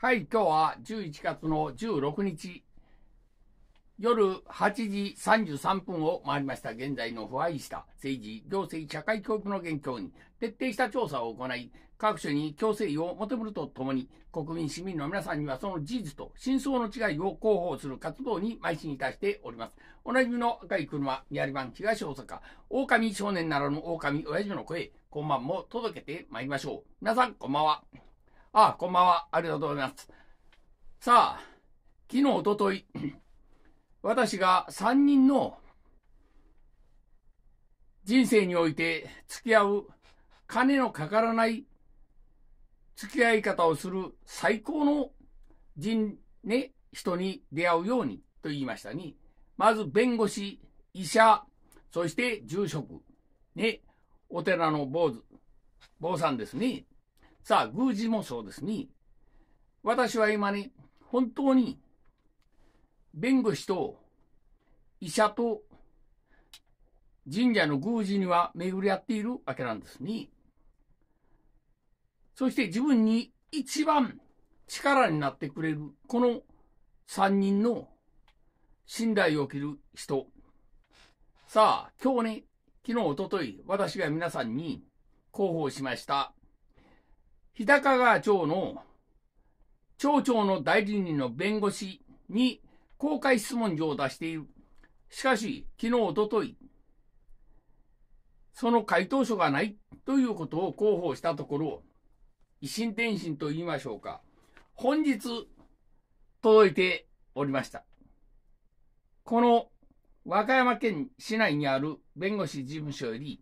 はい、今日は11月の16日、夜8時33分を回りました。現在の不愛した政治、行政、社会教育の現況に徹底した調査を行い、各所に強制意を求めるとともに、国民、市民の皆さんにはその事実と真相の違いを広報する活動に邁進いたしております。おなじみの赤い車、宮城版東大阪、狼少年ならぬ狼親父の声、今晩も届けてまいりましょう。皆さん、こんばんは。あ、こんばんは。ありがとうございます。さあ、昨日、おととい、私が3人の人生において付き合う金のかからない付き合い方をする最高の人、ね、人に出会うようにと言いましたに、まず弁護士、医者、そして住職、ね、お寺の坊主、坊さんですね。さあ、宮司もそうですね。私は今ね、本当に、弁護士と医者と神社の宮司には巡り合っているわけなんですね。そして自分に一番力になってくれる、この三人の信頼を切る人。さあ、今日ね、昨日、おととい、私が皆さんに広報しました。日高川町の町長の代理人の弁護士に公開質問状を出している。しかし、昨日、おととい、その回答書がないということを広報したところ、一心転身と言いましょうか。本日、届いておりました。この和歌山県市内にある弁護士事務所より、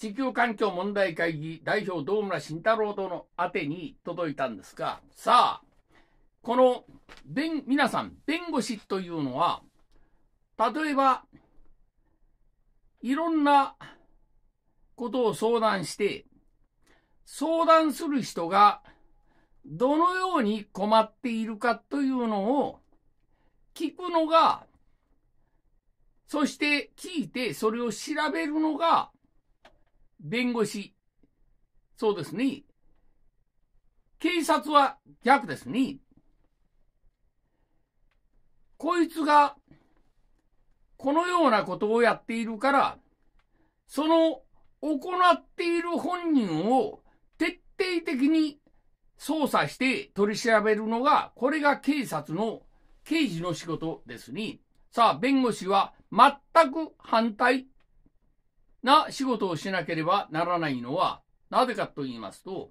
地球環境問題会議代表堂村慎太郎殿宛てに届いたんですが、さあ、この弁、皆さん、弁護士というのは、例えば、いろんなことを相談して、相談する人がどのように困っているかというのを聞くのが、そして聞いてそれを調べるのが弁護士、そうですね。警察は逆ですね。こいつが、このようなことをやっているから、その行っている本人を徹底的に捜査して取り調べるのが、これが警察の刑事の仕事ですね。さあ、弁護士は全く反対な仕事をしなければならないのは、なぜかと言いますと、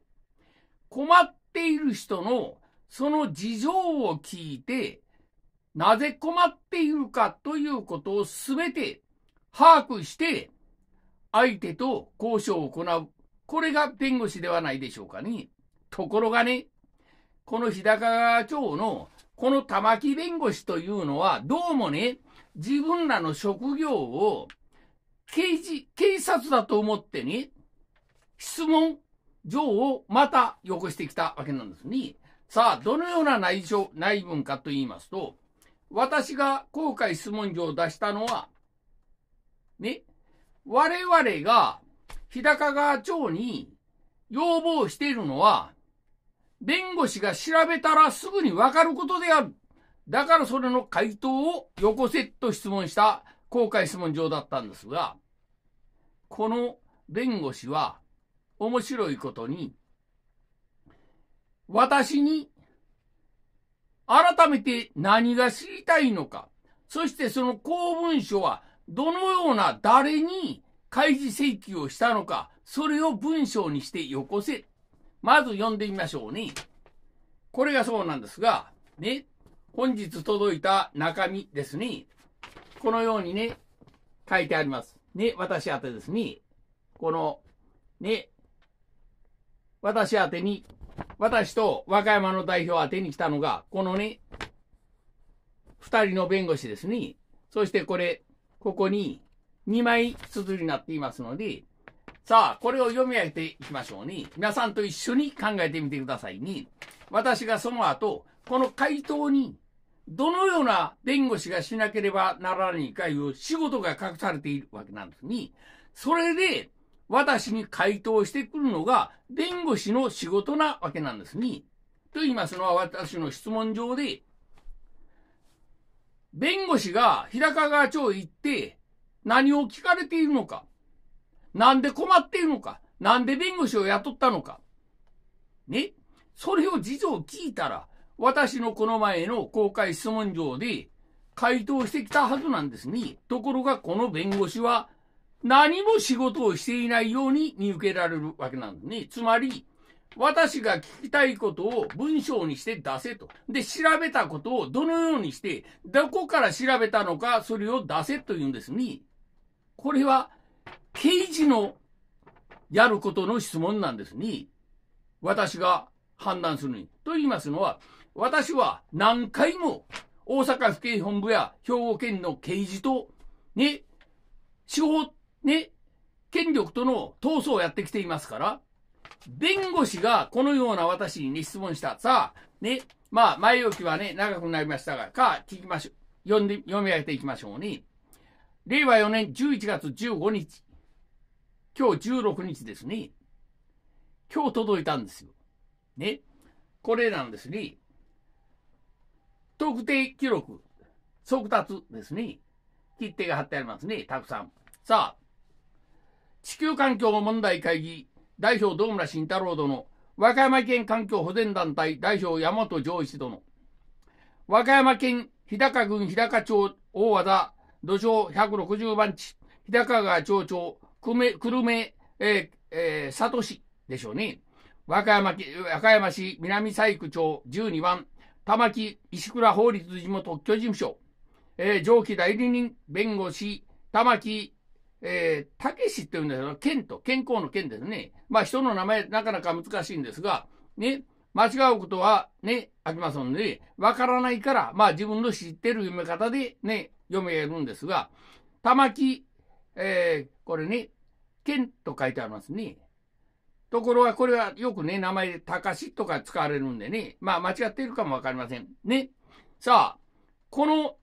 困っている人のその事情を聞いて、なぜ困っているかということをすべて把握して、相手と交渉を行う。これが弁護士ではないでしょうかね。ところがね、この日高川町のこの玉木弁護士というのは、どうもね、自分らの職業を刑事、警察だと思ってね、質問状をまたよこしてきたわけなんですね。さあ、どのような内情、内文かと言いますと、私が後悔質問状を出したのは、ね、我々が日高川町に要望しているのは、弁護士が調べたらすぐにわかることである。だからそれの回答をよこせと質問した公開質問状だったんですが、この弁護士は面白いことに、私に改めて何が知りたいのか、そしてその公文書はどのような誰に開示請求をしたのか、それを文章にしてよこせ。まず読んでみましょうね。これがそうなんですが、ね、本日届いた中身ですね。このようにね、書いてあります。ね、私宛ですね。この、ね、私宛に、私と和歌山の代表宛に来たのが、このね、二人の弁護士ですね。そしてこれ、ここに2枚綴りになっていますので、さあ、これを読み上げていきましょうね。皆さんと一緒に考えてみてくださいね。私がその後、この回答にどのような弁護士がしなければならないかいう仕事が隠されているわけなんですに、それで私に回答してくるのが弁護士の仕事なわけなんですに。と言いますのは私の質問上で、弁護士が平川川町へ行って何を聞かれているのか、なんで困っているのか、なんで弁護士を雇ったのか、ね、それを事情を聞いたら、私のこの前の公開質問状で回答してきたはずなんですね。ところがこの弁護士は何も仕事をしていないように見受けられるわけなんですね。つまり、私が聞きたいことを文章にして出せと。で、調べたことをどのようにして、どこから調べたのか、それを出せというんですね。これは、刑事のやることの質問なんですね。私が判断するに。と言いますのは、私は何回も大阪府警本部や兵庫県の刑事と、ね、司法、ね、権力との闘争をやってきていますから、弁護士がこのような私に、ね、質問した。さあ、ね、まあ、前置きはね、長くなりましたが、か、聞きましょう。読んで、読み上げていきましょうね。令和4年11月15日、今日16日ですね。今日届いたんですよ。ね。これなんですね。特定記録、速達ですね。切手が貼ってありますね、たくさん。さあ、地球環境問題会議代表堂村慎太郎殿、和歌山県環境保全団体代表山本上一殿、和歌山県日高郡日高町大和田土壌160番地、日高川町長、久米、久留米、えー、えー、里市でしょうね。和歌山、和歌山市南細工町12番、玉木石倉法律事務特許事務所、えー、上記代理人弁護士、玉木、えー、たけしというんですが、健と、健康の健ですね。まあ人の名前なかなか難しいんですが、ね、間違うことはね、あきますので、わからないから、まあ自分の知ってる読み方でね、読めるんですが、玉木、えー、これね、健と書いてありますね。ところがこれはよくね、名前でたかしとか使われるんでね、まあ間違っているかもわかりません。ね。さあ、この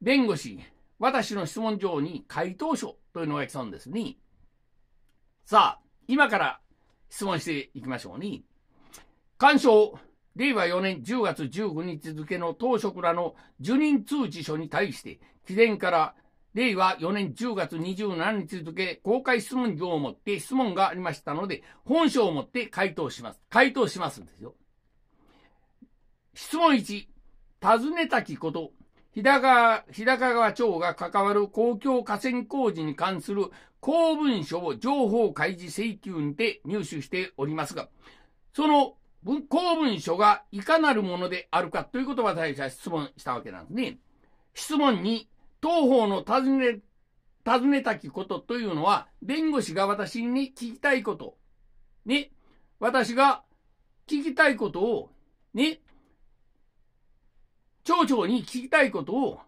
弁護士、私の質問状に回答書というのが来たんですね。さあ、今から質問していきましょうね。干渉、令和4年10月1 9日付の当職らの受任通知書に対して、貴殿から令和4年10月27日付公開質問状をもって質問がありましたので、本書をもって回答します。回答しますんですよ。質問1、尋ねたきこと、日高日高川町が関わる公共河川工事に関する公文書を情報開示請求にて入手しておりますが、その公文書がいかなるものであるかということが大は質問したわけなんですね。質問に当方の尋ね、尋ねたきことというのは、弁護士が私に聞きたいこと、に、私が聞きたいことを、ね、町長に聞きたいことを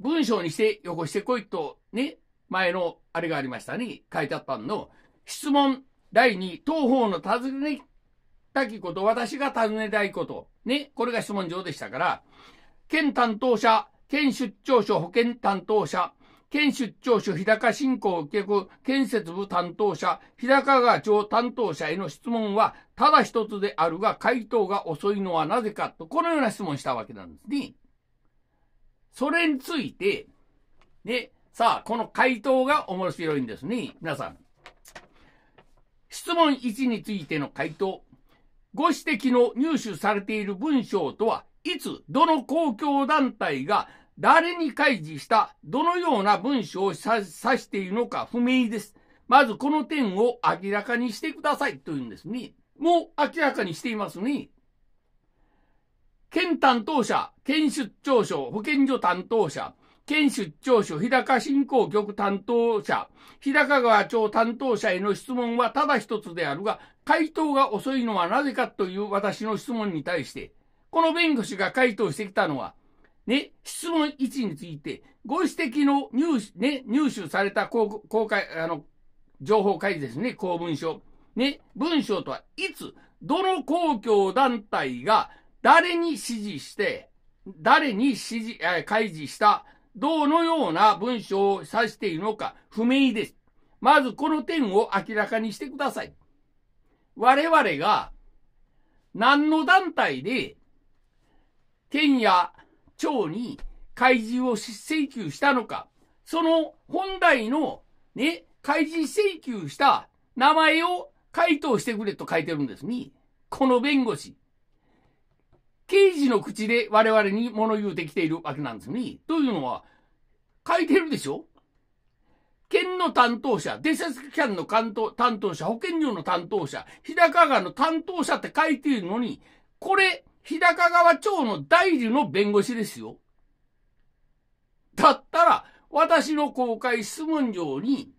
文章にしてよこしてこいと、ね、前のあれがありましたに書いてあったの、質問第2、当方の尋ねたきこと、私が尋ねたいこと、ね、これが質問状でしたから、県担当者、県出張所保健担当者、県出張所日高振興受け子建設部担当者、日高川町担当者への質問は、ただ一つであるが、回答が遅いのはなぜか、と、このような質問したわけなんですね。それについて、ね、さあ、この回答が面白いんですね。皆さん。質問1についての回答。ご指摘の入手されている文章とは、いつ、どの公共団体が誰に開示した、どのような文章を指しているのか不明です。まずこの点を明らかにしてくださいというんですね。もう明らかにしていますね。県担当者、県出張所、保健所担当者、県出張所、日高振興局担当者、日高川町担当者への質問はただ一つであるが、回答が遅いのはなぜかという私の質問に対して、この弁護士が回答してきたのは、ね、質問1について、ご指摘の入手、ね、入手された公開、あの、情報開示ですね、公文書。ね、文章とはいつ、どの公共団体が誰に指示して、誰に指示、開示した、どのような文章を指しているのか不明です。まずこの点を明らかにしてください。我々が何の団体で、県や庁に開示を請求したのか、その本来のね、開示請求した名前を回答してくれと書いてるんですに、この弁護士。刑事の口で我々に物言うてきているわけなんですね。というのは、書いてるでしょ県の担当者、伝説機関の担当担当者、保健所の担当者、日高川の担当者って書いているのに、これ、日高川町の大理の弁護士ですよ。だったら、私の公開質問状に、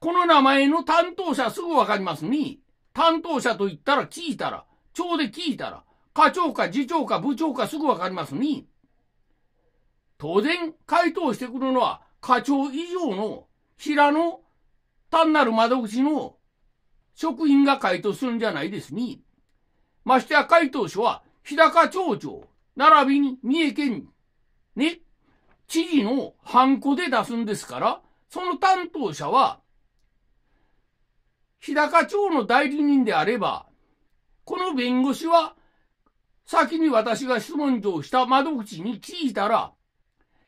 この名前の担当者すぐわかりますに、担当者と言ったら聞いたら、町で聞いたら、課長か次長か部長かすぐわかりますに、当然回答してくるのは課長以上の平野単なる窓口の職員が回答するんじゃないですに、ましてや回答書は、日高町長、並びに三重県、ね、知事のハンコで出すんですから、その担当者は、日高町の代理人であれば、この弁護士は、先に私が質問状をした窓口に聞いたら、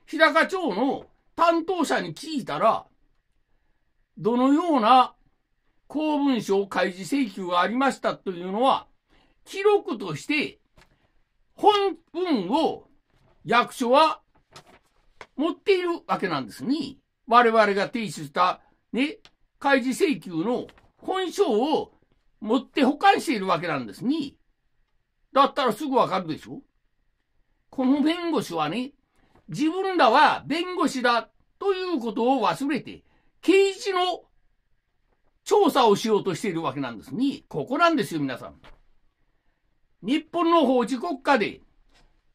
日高町の担当者に聞いたら、どのような公文書開示請求がありましたというのは、記録として、本文を役所は持っているわけなんですね。我々が提出した、ね、開示請求の本書を持って保管しているわけなんですね。だったらすぐわかるでしょこの弁護士はね、自分らは弁護士だということを忘れて、刑事の調査をしようとしているわけなんですね。ここなんですよ、皆さん。日本の法治国家で、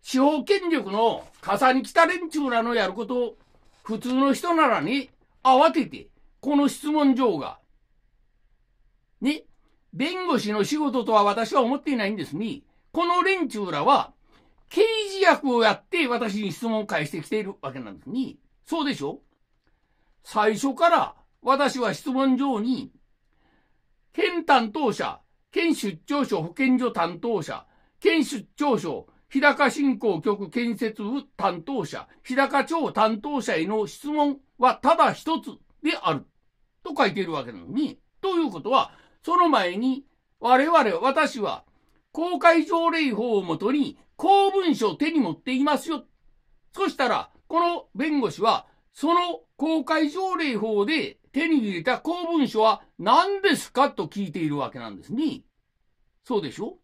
司法権力の加算に来た連中らのやることを、普通の人ならに慌てて、この質問状が、ね、弁護士の仕事とは私は思っていないんですに、この連中らは、刑事役をやって私に質問を返してきているわけなんですに、そうでしょ最初から私は質問状に、県担当者、県出張所保健所担当者、県出張所日高振興局建設部担当者、日高町担当者への質問はただ一つである。と書いているわけなのに、ということは、その前に、我々、私は、公開条例法をもとに、公文書を手に持っていますよ。そしたら、この弁護士は、その公開条例法で手に入れた公文書は何ですかと聞いているわけなんですね。そうでしょ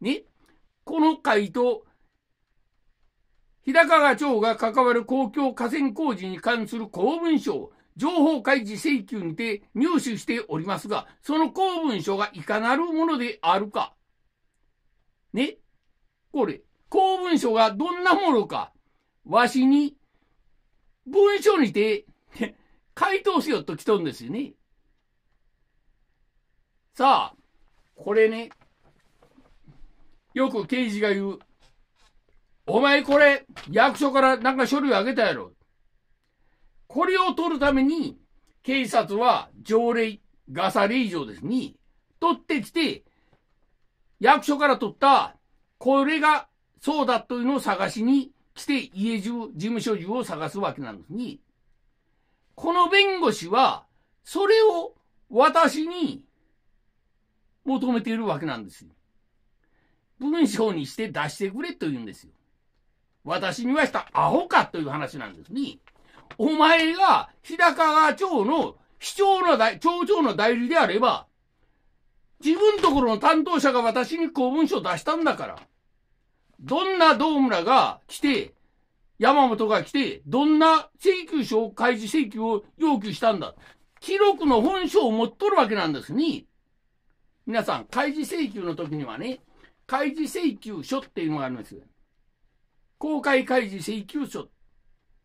ねこの回答、日高が長が関わる公共河川工事に関する公文書情報開示請求にて入手しておりますが、その公文書がいかなるものであるか。ね。これ、公文書がどんなものか、わしに、文書にて、回答しようと来とんですよね。さあ、これね、よく刑事が言う、お前これ、役所からなんか書類あげたやろ。これを取るために、警察は条例、ガサ令状ですに、取ってきて、役所から取った、これがそうだというのを探しに来て、家中、事務所中を探すわけなんですに、この弁護士は、それを私に求めているわけなんですよ。文章にして出してくれと言うんですよ。私にはしたアホかという話なんですね。お前が日高川町の市長の代、町長の代理であれば、自分ところの担当者が私に公文書を出したんだから、どんなドームらが来て、山本が来て、どんな請求書を開示請求を要求したんだ。記録の本書を持っとるわけなんですね。皆さん、開示請求の時にはね、開示請求書っていうのがあります。公開開示請求書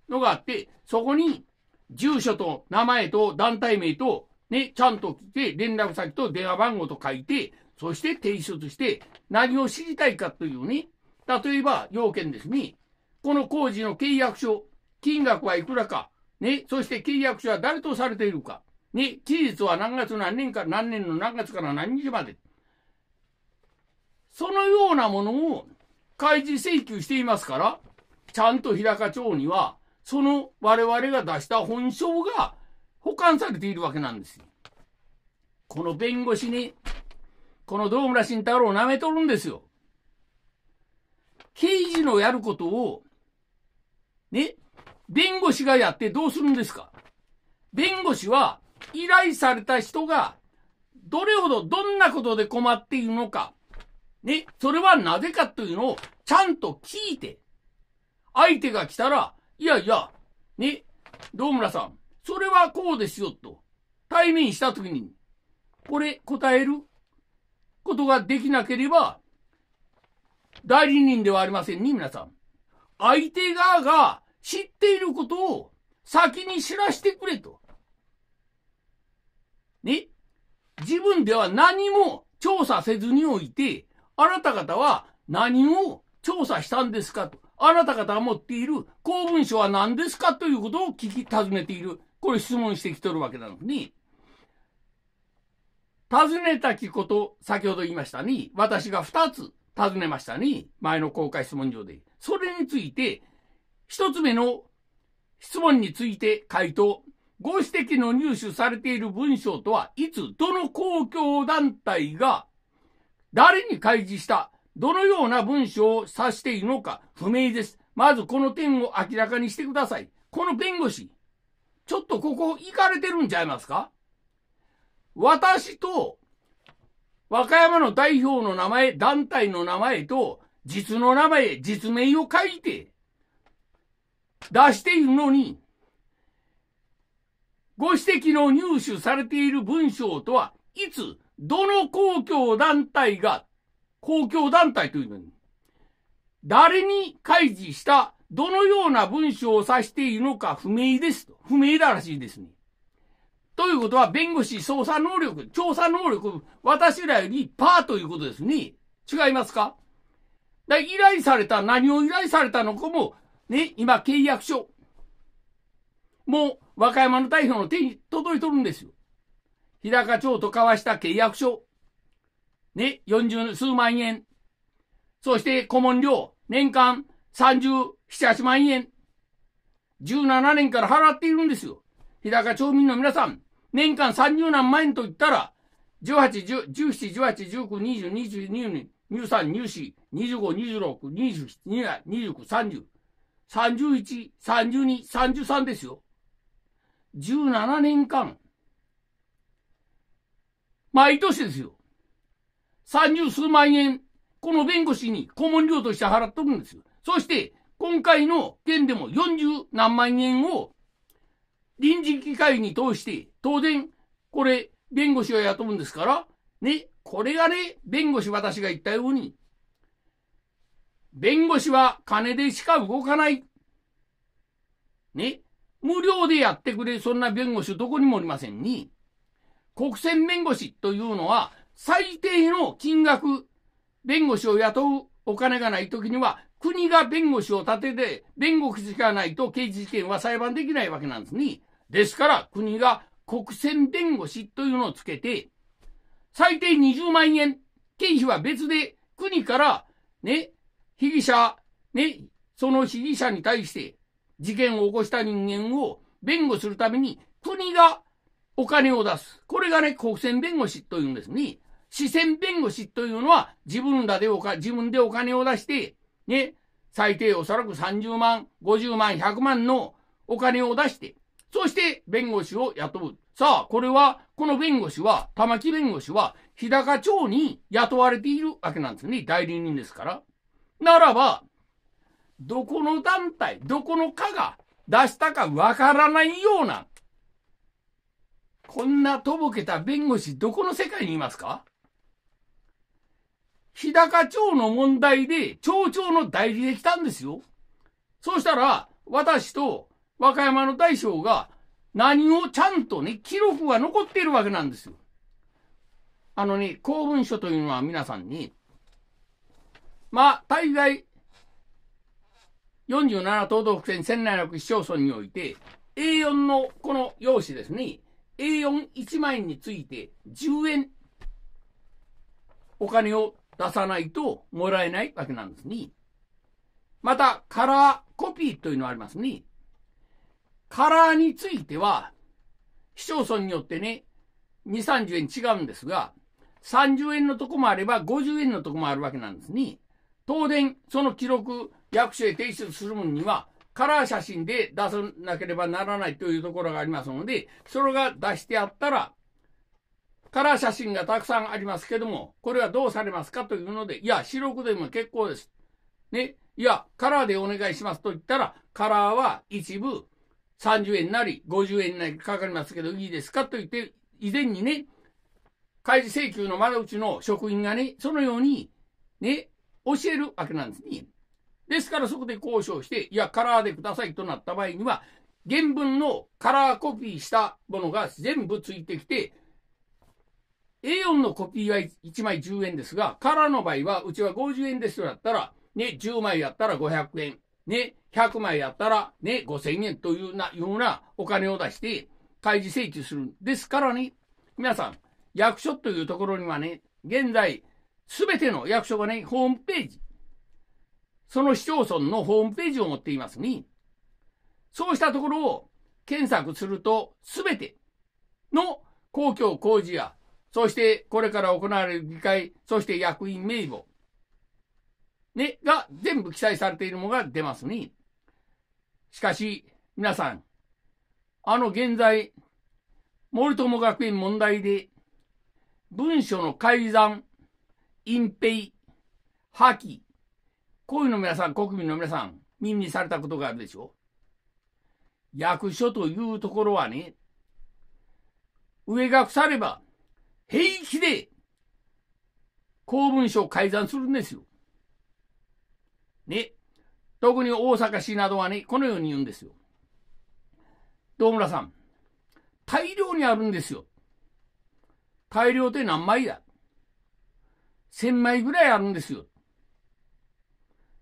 のがあって、そこに住所と名前と団体名とね、ちゃんと来て、連絡先と電話番号と書いて、そして提出して、何を知りたいかというね、例えば要件ですね。この工事の契約書、金額はいくらか、ね、そして契約書は誰とされているか、ね、期日は何月何年か、何年の何月から何日まで。そのようなものを開示請求していますから、ちゃんと平賀町には、その我々が出した本証が保管されているわけなんですこの弁護士に、この堂村慎太郎を舐めとるんですよ。刑事のやることをね、弁護士がやってどうするんですか弁護士は依頼された人がどれほどどんなことで困っているのか、ね、それはなぜかというのをちゃんと聞いて、相手が来たら、いやいや、ね、堂村さん、それはこうですよ、と、対面したときに、これ答えることができなければ、代理人ではありませんね、皆さん。相手側が知っていることを先に知らせてくれと。ね自分では何も調査せずにおいて、あなた方は何を調査したんですかと。あなた方が持っている公文書は何ですかということを聞き、尋ねている。これ質問してきとるわけなのに。尋ねたきこと、先ほど言いましたに、私が2つ尋ねましたに、前の公開質問上で。それについて、一つ目の質問について回答。ご指摘の入手されている文章とは、いつ、どの公共団体が、誰に開示した、どのような文章を指しているのか不明です。まずこの点を明らかにしてください。この弁護士、ちょっとここ行かれてるんちゃいますか私と、和歌山の代表の名前、団体の名前と、実の名前、実名を書いて、出しているのに、ご指摘の入手されている文章とは、いつ、どの公共団体が、公共団体というのに、誰に開示した、どのような文章を指しているのか不明ですと。不明だらしいですね。ということは、弁護士、捜査能力、調査能力、私らよりパーということですね。違いますか依頼された、何を依頼されたのかも、ね、今契約書、もう和歌山の代表の手に届いとるんですよ。日高町と交わした契約書、ね、四十数万円、そして顧問料、年間三十七八万円、十七年から払っているんですよ。日高町民の皆さん、年間三十何万円と言ったら、十八、十七、十八、十九、二十、二十二年。23、24、25、26、27、29、30、31、32、33ですよ。17年間。毎年ですよ。三十数万円、この弁護士に顧問料として払っとるんですよ。そして、今回の件でも40何万円を臨時議会に通して、当然、これ、弁護士を雇うんですから、ね、これがね、弁護士私が言ったように、弁護士は金でしか動かない。ね。無料でやってくれそんな弁護士どこにもおりませんに、国選弁護士というのは最低の金額、弁護士を雇うお金がない時には国が弁護士を立てて、弁護士がないと刑事事件は裁判できないわけなんですに、ですから国が国選弁護士というのをつけて、最低20万円、経費は別で国から、ね、被疑者、ね、その被疑者に対して事件を起こした人間を弁護するために国がお金を出す。これがね、国選弁護士というんですね。視線弁護士というのは自分らでおか、自分でお金を出して、ね、最低おそらく30万、50万、100万のお金を出して、そして弁護士を雇う。さあ、これは、この弁護士は、玉木弁護士は、日高町に雇われているわけなんですね。代理人ですから。ならば、どこの団体、どこの課が出したかわからないような、こんなとぼけた弁護士、どこの世界にいますか日高町の問題で町長の代理で来たんですよ。そうしたら、私と和歌山の大将が何をちゃんとね、記録が残っているわけなんですよ。あのね、公文書というのは皆さんに、まあ、大概、47都道府県1700市町村において、A4 のこの用紙ですね、A41 枚について10円お金を出さないともらえないわけなんですね。また、カラーコピーというのがありますね。カラーについては、市町村によってね、2、30円違うんですが、30円のとこもあれば、50円のとこもあるわけなんですね。当然、その記録、役所へ提出するのには、カラー写真で出さなければならないというところがありますので、それが出してあったら、カラー写真がたくさんありますけども、これはどうされますかというので、いや、白くでも結構です。ね。いや、カラーでお願いしますと言ったら、カラーは一部30円なり、50円なりかかりますけど、いいですかと言って、以前にね、開示請求の窓口の職員がね、そのように、ね、教えるわけなんですね。ですからそこで交渉して、いや、カラーでくださいとなった場合には、原文のカラーコピーしたものが全部ついてきて、A4 のコピーは1枚10円ですが、カラーの場合は、うちは50円ですとだったら、ね、10枚やったら500円。ね、100枚やったらね、5000円というな、ようなお金を出して開示請求するんですからね、皆さん、役所というところにはね、現在、すべての役所がね、ホームページ、その市町村のホームページを持っていますね。そうしたところを検索すると、すべての公共工事や、そしてこれから行われる議会、そして役員名簿、ね、が全部記載されているものが出ますね。しかし、皆さん、あの現在、森友学園問題で、文書の改ざん、隠蔽、破棄、こういうの皆さん、国民の皆さん、耳にされたことがあるでしょ役所というところはね、上が腐れば、平気で、公文書を改ざんするんですよ。ね。特に大阪市などはね、このように言うんですよ。道村さん、大量にあるんですよ。大量って何枚だ千枚ぐらいあるんですよ。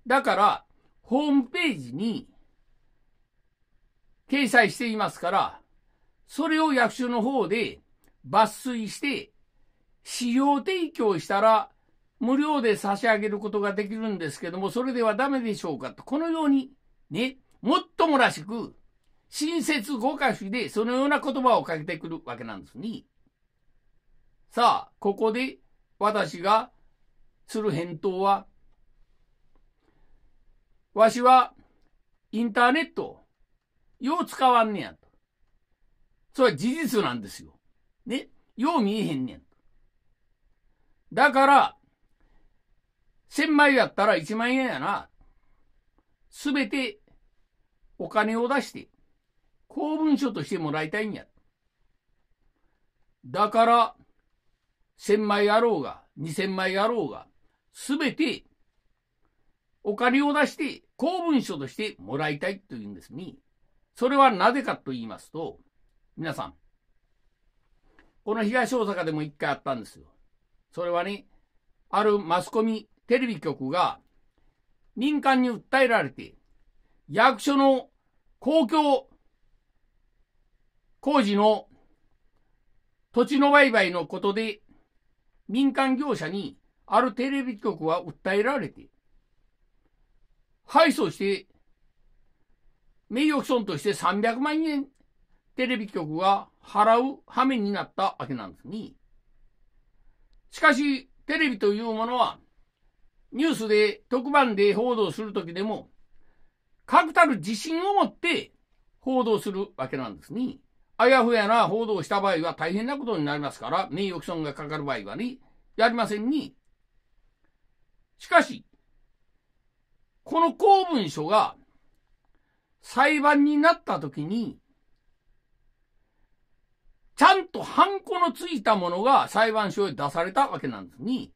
だから、ホームページに掲載していますから、それを役所の方で抜粋して、資料提供したら無料で差し上げることができるんですけども、それではダメでしょうかと、このように、ね、もっともらしく、親切ご歌詞でそのような言葉をかけてくるわけなんですね。さあ、ここで私がする返答は、わしはインターネットよう使わんねやと。それは事実なんですよ。ね。よう見えへんねん。だから、1000枚やったら1万円やな。すべてお金を出して、公文書としてもらいたいんや。だから、1000枚あろうが、2000枚あろうが、すべてお金を出して公文書としてもらいたいというんですね。それはなぜかと言いますと、皆さん、この東大阪でも一回あったんですよ。それはね、あるマスコミテレビ局が民間に訴えられて、役所の公共工事の土地の売買のことで、民間業者にあるテレビ局は訴えられて、敗訴して、名誉毀損として300万円テレビ局が払う羽目になったわけなんですね。しかし、テレビというものは、ニュースで、特番で報道するときでも、確たる自信を持って報道するわけなんですね。あやふやな報道した場合は大変なことになりますから、名誉毀損がかかる場合はね、やりませんに、しかし、この公文書が裁判になったときに、ちゃんとハンコのついたものが裁判所へ出されたわけなんですね。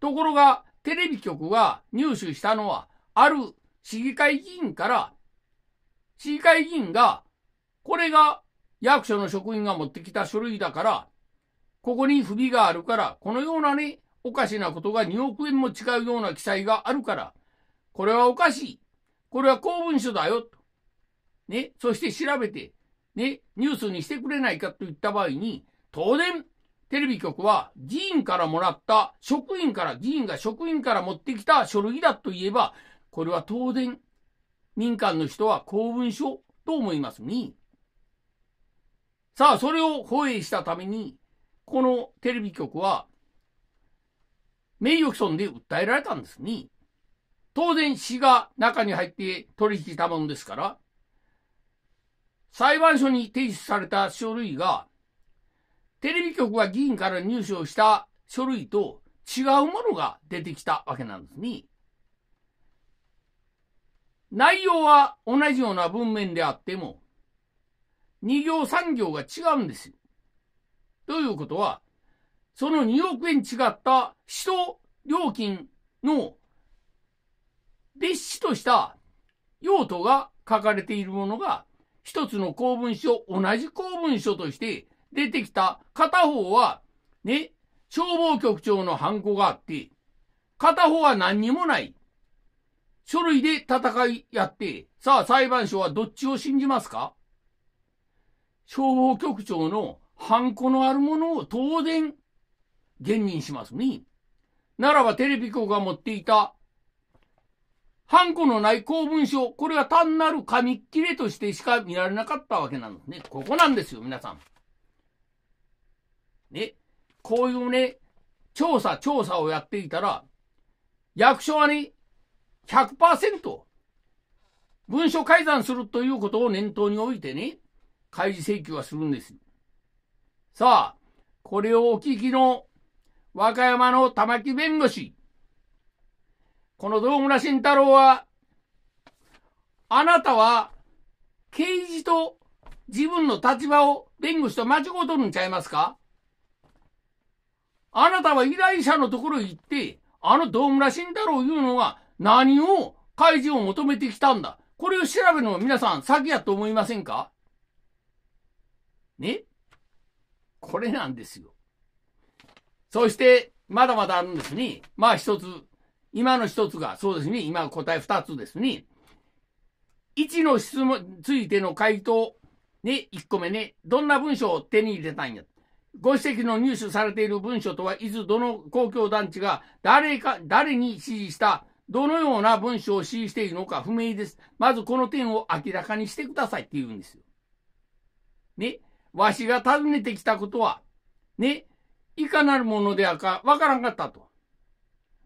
ところが、テレビ局が入手したのは、ある市議会議員から、市議会議員が、これが役所の職員が持ってきた書類だから、ここに不備があるから、このようなね、おかしなことが2億円も違うような記載があるから、これはおかしい。これは公文書だよ。とね、そして調べて、ね、ニュースにしてくれないかといった場合に、当然、テレビ局は議員からもらった職員から、議員が職員から持ってきた書類だといえば、これは当然、民間の人は公文書と思いますに。さあ、それを放映したために、このテレビ局は、名誉毀損で訴えられたんですね。当然、市が中に入って取引したものですから、裁判所に提出された書類が、テレビ局が議員から入手をした書類と違うものが出てきたわけなんですね。内容は同じような文面であっても、2行3行が違うんですということは、その2億円違った使途料金の別紙とした用途が書かれているものが、一つの公文書、同じ公文書として出てきた片方は、ね、消防局長のハンコがあって、片方は何にもない。書類で戦いやって、さあ裁判所はどっちを信じますか消防局長のハンコのあるものを当然、現任しますね。ならばテレビ局が持っていた、ハンコのない公文書、これは単なる紙切れとしてしか見られなかったわけなんですね。ここなんですよ、皆さん。ね、こういうね、調査、調査をやっていたら、役所はね、100%、文書改ざんするということを念頭に置いてね、開示請求はするんです。さあ、これをお聞きの和歌山の玉木弁護士。この堂村慎太郎は、あなたは刑事と自分の立場を弁護士と間違うとるんちゃいますかあなたは依頼者のところへ行って、あのド村慎太郎いうのは何を開示を求めてきたんだ。これを調べるのは皆さん先やと思いませんかねこれなんですよ。そして、まだまだあるんですね。まあ一つ、今の一つが、そうですね。今答え二つですね。一の質問についての回答、ね、一個目ね。どんな文章を手に入れたんや。ご指摘の入手されている文書とは、いつどの公共団地が誰か、誰に指示した、どのような文書を指示しているのか不明です。まずこの点を明らかにしてくださいって言うんですよ。ね。わしが訪ねてきたことは、ね。いかなるものであか、わからんかったと。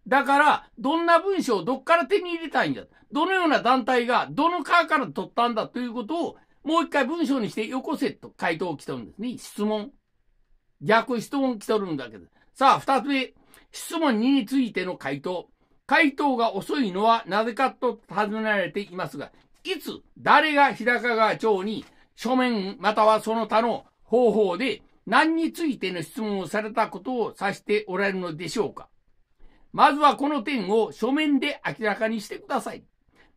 だから、どんな文章をどっから手に入れたいんだ。どのような団体が、どの川から取ったんだということを、もう一回文章にしてよこせと回答を来たんですね。質問。逆質問来とるんだけど。さあ、二つ目。質問2についての回答。回答が遅いのはなぜかと尋ねられていますが、いつ、誰が日高川町に書面またはその他の方法で何についての質問をされたことを指しておられるのでしょうかまずはこの点を書面で明らかにしてください。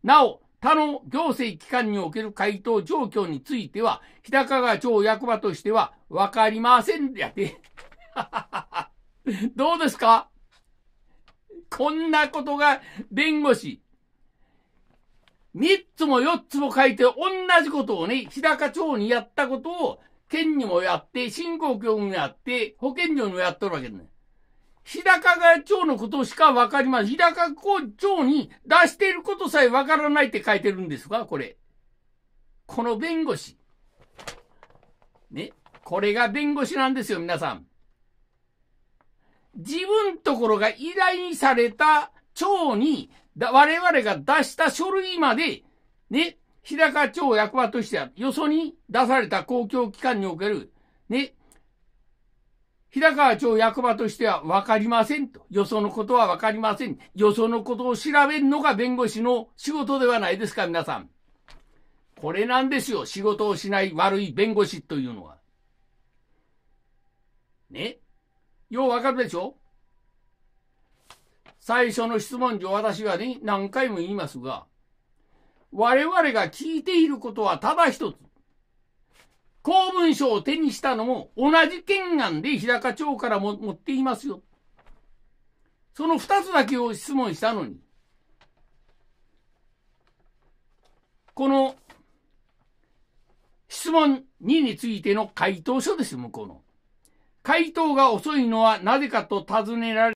なお、他の行政機関における回答状況については、日高川町役場としてはわかりませんやて。どうですかこんなことが弁護士、3つも4つも書いて同じことをね、日高町にやったことを、県にもやって、新興業にやって、保健所にもやっとるわけね。日高が町のことしかわかりません。日高町に出していることさえわからないって書いてるんですが、これ。この弁護士。ね。これが弁護士なんですよ、皆さん。自分ところが依頼された町に、我々が出した書類まで、ね、日高町役場としては、よそに出された公共機関における、ね、日高町役場としては分かりませんと。よそのことは分かりません。よそのことを調べるのが弁護士の仕事ではないですか、皆さん。これなんですよ。仕事をしない悪い弁護士というのは。ね。よう分かるでしょ最初の質問上私はね、何回も言いますが、我々が聞いていることはただ一つ。公文書を手にしたのも同じ懸案で日高町からも持っていますよ。その2つだけを質問したのに、この質問2についての回答書です、向こうの。回答が遅いのはなぜかと尋ねられ